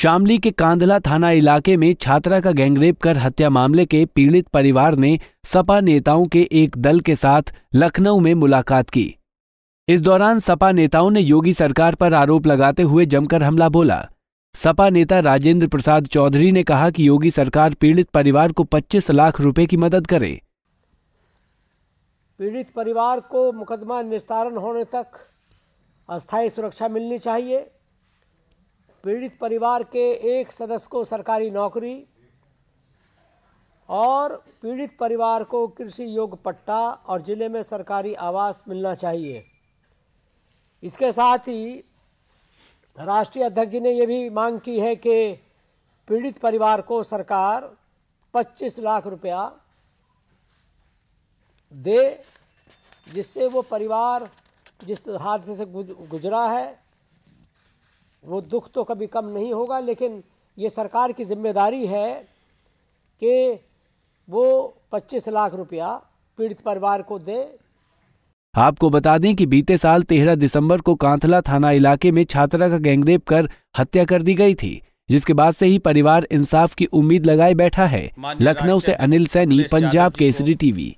शामली के कांधला थाना इलाके में छात्रा का गैंगरेप कर हत्या मामले के पीड़ित परिवार ने सपा नेताओं के एक दल के साथ लखनऊ में मुलाकात की इस दौरान सपा नेताओं ने योगी सरकार पर आरोप लगाते हुए जमकर हमला बोला सपा नेता राजेंद्र प्रसाद चौधरी ने कहा कि योगी सरकार पीड़ित परिवार को 25 लाख रुपए की मदद करे पीड़ित परिवार को मुकदमा निस्तारण होने तक अस्थायी सुरक्षा मिलनी चाहिए पीड़ित परिवार के एक सदस्य को सरकारी नौकरी और पीड़ित परिवार को कृषि योग्य पट्टा और ज़िले में सरकारी आवास मिलना चाहिए इसके साथ ही राष्ट्रीय अध्यक्ष जी ने ये भी मांग की है कि पीड़ित परिवार को सरकार 25 लाख रुपया दे जिससे वो परिवार जिस हादसे से गुजरा है वो दुख तो कभी कम नहीं होगा लेकिन ये सरकार की जिम्मेदारी है कि वो 25 लाख रुपया पीड़ित परिवार को दे आपको बता दें कि बीते साल 13 दिसंबर को कांथला थाना इलाके में छात्रा का गैंगरेप कर हत्या कर दी गई थी जिसके बाद से ही परिवार इंसाफ की उम्मीद लगाए बैठा है लखनऊ से अनिल सैनी पंजाब केसरी टीवी